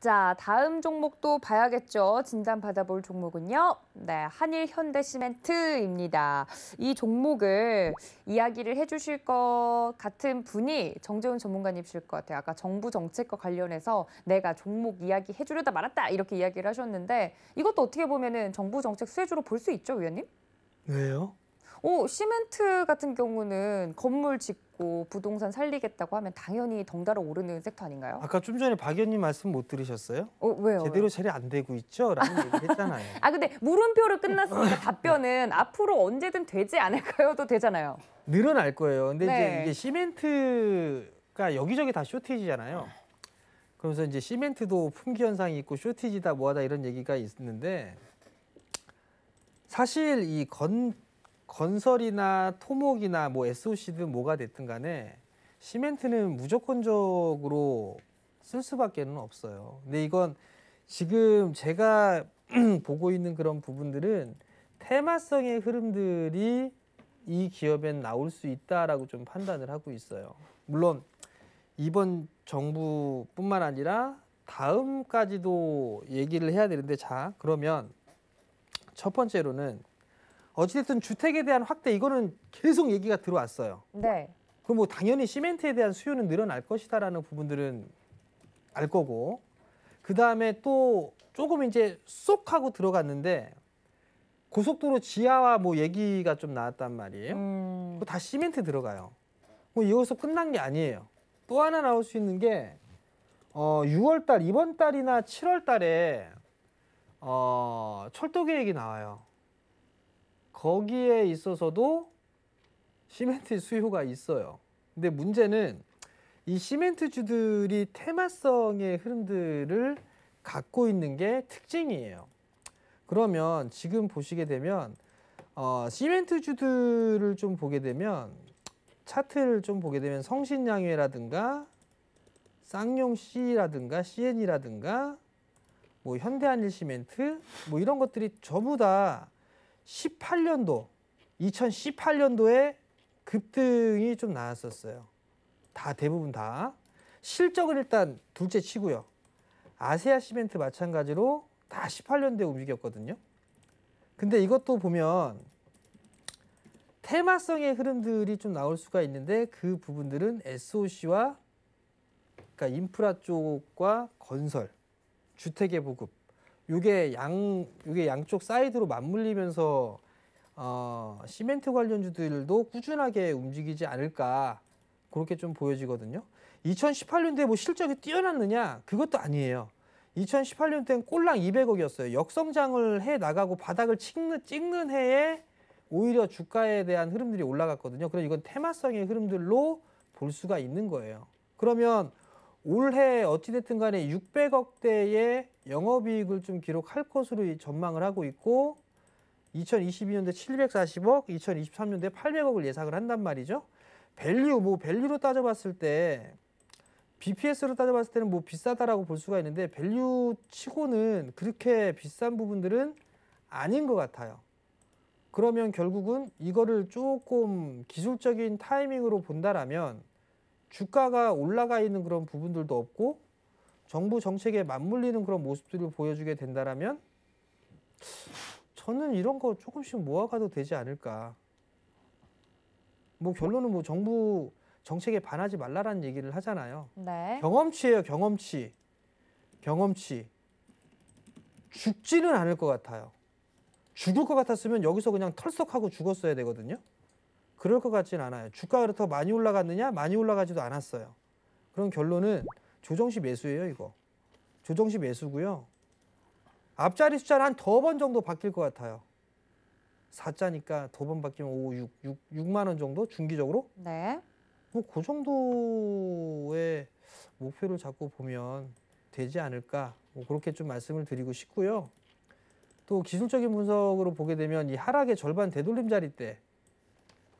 자, 다음 종목도 봐야겠죠. 진단 받아볼 종목은요. 네, 한일 현대시멘트입니다. 이 종목을 이야기를 해주실 것 같은 분이 정재훈 전문가님이실 것 같아요. 아까 정부 정책과 관련해서 내가 종목 이야기 해주려다 말았다 이렇게 이야기를 하셨는데 이것도 어떻게 보면은 정부 정책 수혜주로 볼 수 있죠, 위원님? 왜요? 오, 시멘트 같은 경우는 건물 짓고 부동산 살리겠다고 하면 당연히 덩달아 오르는 섹터 아닌가요? 아까 좀 전에 박 의원님 말씀 못 들으셨어요? 어, 왜요? 제대로 처리 안 되고 있죠? 라는 얘기 했잖아요. 아, 근데 물음표로 끝났으니까 답변은 앞으로 언제든 되지 않을까요?도 되잖아요. 늘어날 거예요. 근데 네. 이제 이게 시멘트가 여기저기 다 쇼티지잖아요. 그러면서 이제 시멘트도 품귀 현상이 있고 쇼티지다 뭐하다 이런 얘기가 있는데 사실 이건 건설이나 토목이나 뭐 SOC든 뭐가 됐든 간에 시멘트는 무조건적으로 쓸 수밖에는 없어요. 근데 이건 지금 제가 보고 있는 그런 부분들은 테마성의 흐름들이 이 기업엔 나올 수 있다라고 좀 판단을 하고 있어요. 물론 이번 정부뿐만 아니라 다음까지도 얘기를 해야 되는데 자 그러면 첫 번째로는 어찌됐든 주택에 대한 확대 이거는 계속 얘기가 들어왔어요. 네. 그럼 뭐 당연히 시멘트에 대한 수요는 늘어날 것이다라는 부분들은 알 거고 그 다음에 또 조금 이제 쏙 하고 들어갔는데 고속도로 지하와뭐 얘기가 좀 나왔단 말이에요. 음. 다 시멘트 들어가요. 뭐 여기서 끝난 게 아니에요. 또 하나 나올 수 있는 게 어, 6월 달 이번 달이나 7월 달에 어, 철도 계획이 나와요. 거기에 있어서도 시멘트 수요가 있어요. 근데 문제는 이 시멘트주들이 테마성의 흐름들을 갖고 있는 게 특징이에요. 그러면 지금 보시게 되면 어, 시멘트주들을 좀 보게 되면 차트를 좀 보게 되면 성신양회라든가 쌍용C라든가 CN이라든가 뭐 현대한일시멘트 뭐 이런 것들이 전부 다 18년도 2018년도에 급등이 좀 나왔었어요. 다 대부분 다 실적은 일단 둘째 치고요. 아세아 시멘트 마찬가지로 다 18년대 움직였거든요. 근데 이것도 보면 테마성의 흐름들이 좀 나올 수가 있는데 그 부분들은 SOC와 그러니까 인프라 쪽과 건설, 주택의 보급 이게양 요게 양쪽 사이드로 맞물리면서 어, 시멘트 관련주들도 꾸준하게 움직이지 않을까 그렇게 좀 보여지거든요. 2018년도에 뭐 실적이 뛰어났느냐 그것도 아니에요. 2018년도엔 꼴랑 200억이었어요. 역성장을 해 나가고 바닥을 찍는, 찍는 해에 오히려 주가에 대한 흐름들이 올라갔거든요. 그래 이건 테마성의 흐름들로 볼 수가 있는 거예요. 그러면 올해 어찌됐든 간에 600억대의 영업이익을 좀 기록할 것으로 전망을 하고 있고 2022년대 740억, 2023년대 800억을 예상을 한단 말이죠. 밸류, 뭐 밸류로 따져봤을 때 BPS로 따져봤을 때는 뭐 비싸다라고 볼 수가 있는데 밸류 치고는 그렇게 비싼 부분들은 아닌 것 같아요. 그러면 결국은 이거를 조금 기술적인 타이밍으로 본다라면 주가가 올라가 있는 그런 부분들도 없고 정부 정책에 맞물리는 그런 모습들을 보여주게 된다라면 저는 이런 거 조금씩 모아가도 되지 않을까. 뭐 결론은 뭐 정부 정책에 반하지 말라라는 얘기를 하잖아요. 네. 경험치예요, 경험치. 경험치. 죽지는 않을 것 같아요. 죽을 것 같았으면 여기서 그냥 털썩하고 죽었어야 되거든요. 그럴 것 같진 않아요. 주가가 더 많이 올라갔느냐? 많이 올라가지도 않았어요. 그런 결론은 조정식 매수예요, 이거. 조정식 매수고요. 앞자리 숫자를 한더 번 정도 바뀔 것 같아요. 4자니까 더 번 바뀌면 5, 6, 6, 6만 원 정도 중기적으로? 네. 뭐 그 정도의 목표를 잡고 보면 되지 않을까 뭐 그렇게 좀 말씀을 드리고 싶고요. 또 기술적인 분석으로 보게 되면 이 하락의 절반 되돌림 자리 때,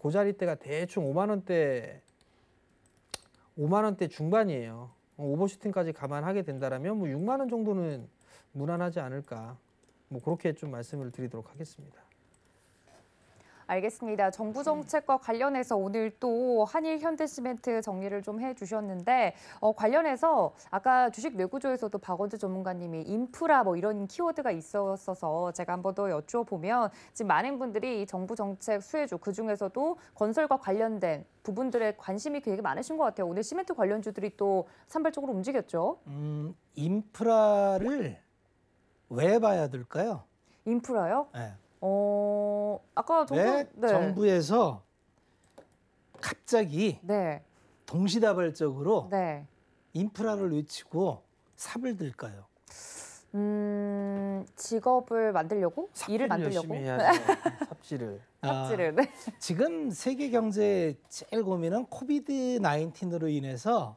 그 자리 때가 대충 5만 원대, 5만 원대 중반이에요. 어, 오버슈팅까지 감안하게 된다라면 뭐 6만 원 정도는 무난하지 않을까 뭐 그렇게 좀 말씀을 드리도록 하겠습니다. 알겠습니다. 정부 네. 정책과 관련해서 오늘 또 한일현대시멘트 정리를 좀 해주셨는데 어, 관련해서 아까 주식 매구조에서도 박원주 전문가님이 인프라 뭐 이런 키워드가 있었어서 제가 한번더 여쭤보면 지금 많은 분들이 정부 정책 수혜주 그중에서도 건설과 관련된 부분들에 관심이 되게 많으신 것 같아요. 오늘 시멘트 관련주들이 또 산발적으로 움직였죠. 음, 인프라를 왜 봐야 될까요? 인프라요? 네. 어, 아까 네, 정부 네, 정부에서 갑자기 네. 동시다발적으로 네. 인프라를 외치고 삽을 들까요? 음, 직업을 만들려고 일을 만들려고 열심히 해야죠. 삽질을. 삽질을. 아, 네. 지금 세계 경제 제일 고민은 코비드 19으로 인해서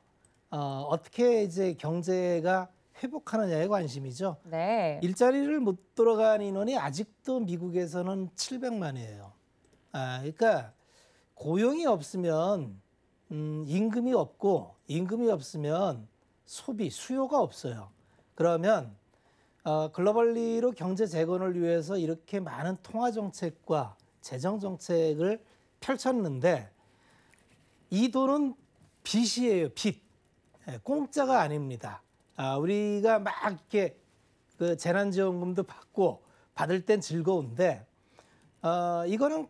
어, 어떻게 이제 경제가 회복하느냐의 관심이죠. 네. 일자리를 못 들어간 인원이 아직도 미국에서는 700만이에요. 아, 그러니까 고용이 없으면 음, 임금이 없고 임금이 없으면 소비 수요가 없어요. 그러면 어, 글로벌리로 경제 재건을 위해서 이렇게 많은 통화 정책과 재정 정책을 펼쳤는데 이 돈은 빚이에요. 빚 예, 공짜가 아닙니다. 아, 우리가 막 이렇게 그 재난지원금도 받고 받을 땐 즐거운데 어, 이거는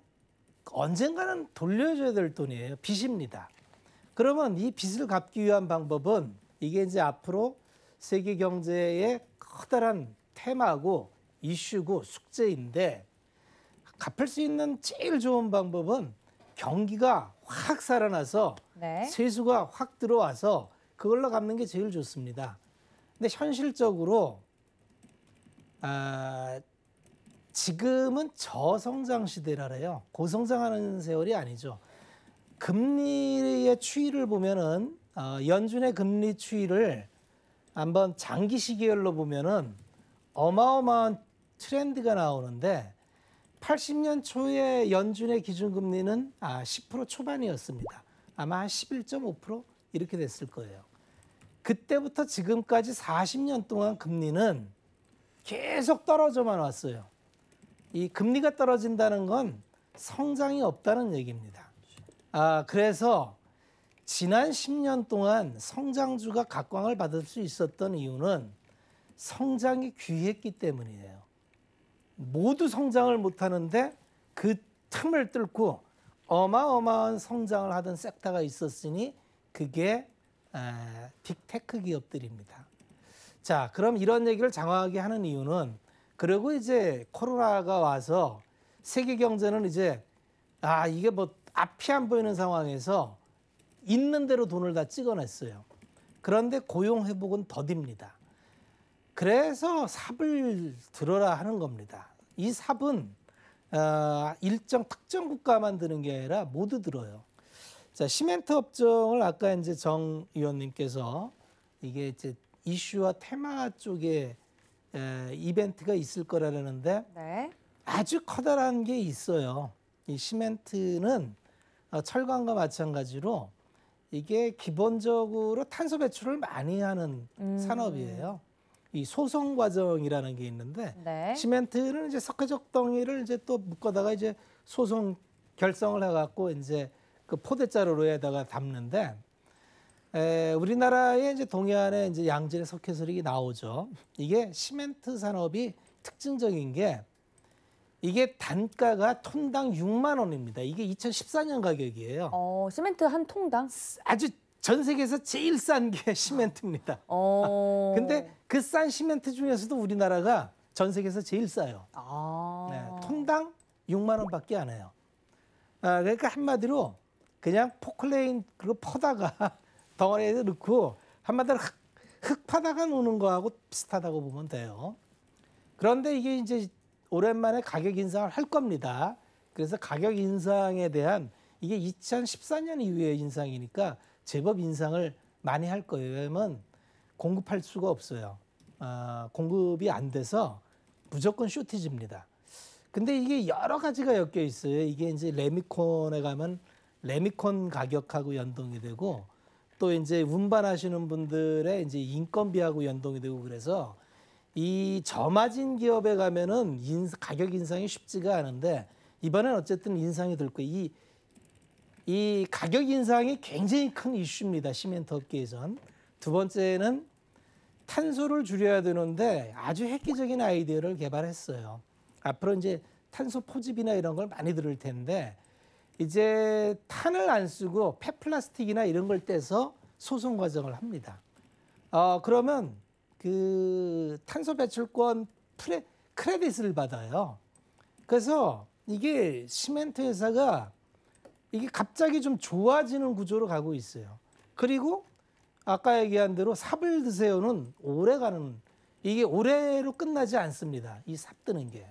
언젠가는 돌려줘야 될 돈이에요. 빚입니다. 그러면 이 빚을 갚기 위한 방법은 이게 이제 앞으로 세계 경제의 커다란 테마고 이슈고 숙제인데 갚을 수 있는 제일 좋은 방법은 경기가 확 살아나서 네. 세수가 확 들어와서 그걸로 갚는 게 제일 좋습니다. 근데 현실적으로 아, 지금은 저성장 시대라래요. 고성장하는 세월이 아니죠. 금리의 추이를 보면은 어, 연준의 금리 추이를 한번 장기 시계열로 보면은 어마어마한 트렌드가 나오는데 80년 초에 연준의 기준금리는 아, 10% 초반이었습니다. 아마 11.5% 이렇게 됐을 거예요. 그때부터 지금까지 40년 동안 금리는 계속 떨어져만 왔어요. 이 금리가 떨어진다는 건 성장이 없다는 얘기입니다. 아, 그래서 지난 10년 동안 성장주가 각광을 받을 수 있었던 이유는 성장이 귀했기 때문이에요. 모두 성장을 못하는데 그 틈을 뚫고 어마어마한 성장을 하던 섹터가 있었으니 그게 빅테크 기업들입니다. 자, 그럼 이런 얘기를 장황하게 하는 이유는 그리고 이제 코로나가 와서 세계 경제는 이제 아 이게 뭐 앞이 안 보이는 상황에서 있는 대로 돈을 다 찍어냈어요. 그런데 고용 회복은 더딥니다. 그래서 삽을 들어라 하는 겁니다. 이 삽은 어, 일정 특정 국가만 드는 게 아니라 모두 들어요. 자, 시멘트 업종을 아까 이제 정 의원님께서 이게 이제 이슈와 테마 쪽에 에, 이벤트가 있을 거라는데 네. 아주 커다란 게 있어요. 이 시멘트는 어, 철강과 마찬가지로 이게 기본적으로 탄소 배출을 많이 하는 음. 산업이에요. 이 소성 과정이라는 게 있는데 네. 시멘트는 이제 석회적 덩이를 이제 또 묶어다가 이제 소성 결성을 해갖고 이제 그 포대자루로에다가 담는데 에, 우리나라의 이제 동해안에 이제 양질의 석회설이 나오죠. 이게 시멘트 산업이 특징적인 게 이게 단가가 톤당 6만 원입니다. 이게 2014년 가격이에요. 어, 시멘트 한 통당? 아주 전 세계에서 제일 싼 게 시멘트입니다. 어. 근데 그 싼 시멘트 중에서도 우리나라가 전 세계에서 제일 싸요. 아. 네, 통당 6만 원밖에 안 해요. 아, 그러니까 한마디로 그냥 포클레인 그거 퍼다가 덩어리에 넣고 한마디로 흙, 흙 파다가 노는 거하고 비슷하다고 보면 돼요. 그런데 이게 이제 오랜만에 가격 인상을 할 겁니다. 그래서 가격 인상에 대한 이게 2014년 이후의 인상이니까 제법 인상을 많이 할 거예요. 왜냐면 공급할 수가 없어요. 아, 공급이 안 돼서 무조건 쇼티지입니다. 근데 이게 여러 가지가 엮여 있어요. 이게 이제 레미콘에 가면 레미콘 가격하고 연동이 되고 또 이제 운반하시는 분들의 이제 인건비하고 연동이 되고 그래서 이 저마진 기업에 가면은 인, 가격 인상이 쉽지가 않은데 이번엔 어쨌든 인상이 될 거예요. 이, 이 가격 인상이 굉장히 큰 이슈입니다. 시멘트 업계에선. 두 번째는 탄소를 줄여야 되는데 아주 획기적인 아이디어를 개발했어요. 앞으로 이제 탄소 포집이나 이런 걸 많이 들을 텐데 이제 탄을 안 쓰고 폐플라스틱이나 이런 걸 떼서 소송 과정을 합니다. 어, 그러면 그 탄소 배출권 프레, 크레딧을 받아요. 그래서 이게 시멘트 회사가 이게 갑자기 좀 좋아지는 구조로 가고 있어요. 그리고 아까 얘기한 대로 삽을 드세요는 오래 가는 이게 올해로 끝나지 않습니다. 이 삽 드는 게.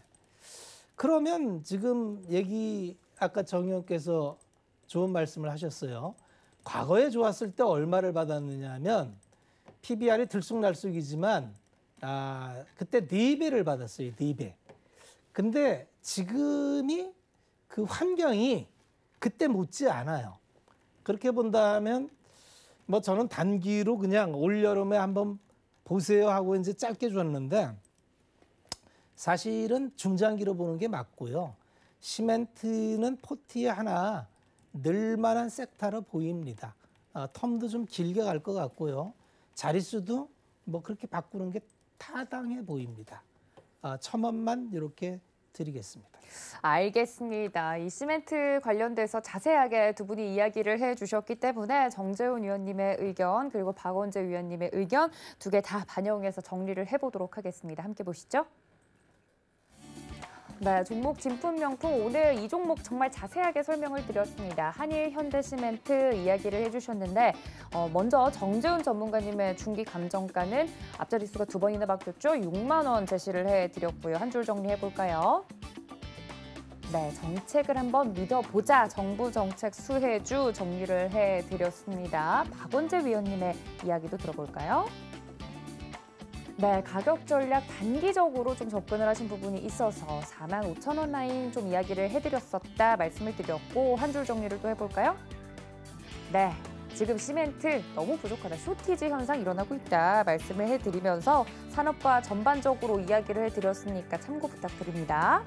그러면 지금 얘기 아까 정 의원께서 좋은 말씀을 하셨어요. 과거에 좋았을 때 얼마를 받았느냐 면 PBR이 들쑥날쑥이지만 아, 그때 4배를 받았어요. 4배. 근데 지금이 그 환경이 그때 못지 않아요. 그렇게 본다면 뭐 저는 단기로 그냥 올여름에 한번 보세요 하고 이제 짧게 줬는데 사실은 중장기로 보는 게 맞고요. 시멘트는 포티에 하나 늘만한 섹터로 보입니다. 어, 텀도 좀 길게 갈 것 같고요. 자릿수도 뭐 그렇게 바꾸는 게 타당해 보입니다. 어, 아, 첨언만 이렇게 드리겠습니다. 알겠습니다. 이 시멘트 관련돼서 자세하게 두 분이 이야기를 해주셨기 때문에 정재훈 위원님의 의견 그리고 박원재 위원님의 의견 두 개 다 반영해서 정리를 해보도록 하겠습니다. 함께 보시죠. 네, 종목 진품 명품 오늘 이 종목 정말 자세하게 설명을 드렸습니다. 한일 현대시멘트 이야기를 해주셨는데 어, 먼저 정재훈 전문가님의 중기 감정가는 앞자리수가 두 번이나 바뀌었죠. 6만 원 제시를 해드렸고요. 한 줄 정리해볼까요? 네, 정책을 한번 믿어보자. 정부 정책 수혜주 정리를 해드렸습니다. 박원재 위원님의 이야기도 들어볼까요? 네, 가격 전략 단기적으로 좀 접근을 하신 부분이 있어서 4만 5천 원 라인 좀 이야기를 해드렸었다 말씀을 드렸고 한 줄 정리를 또 해볼까요? 네, 지금 시멘트 너무 부족하다, 쇼티지 현상 일어나고 있다 말씀을 해드리면서 산업과 전반적으로 이야기를 해드렸으니까 참고 부탁드립니다.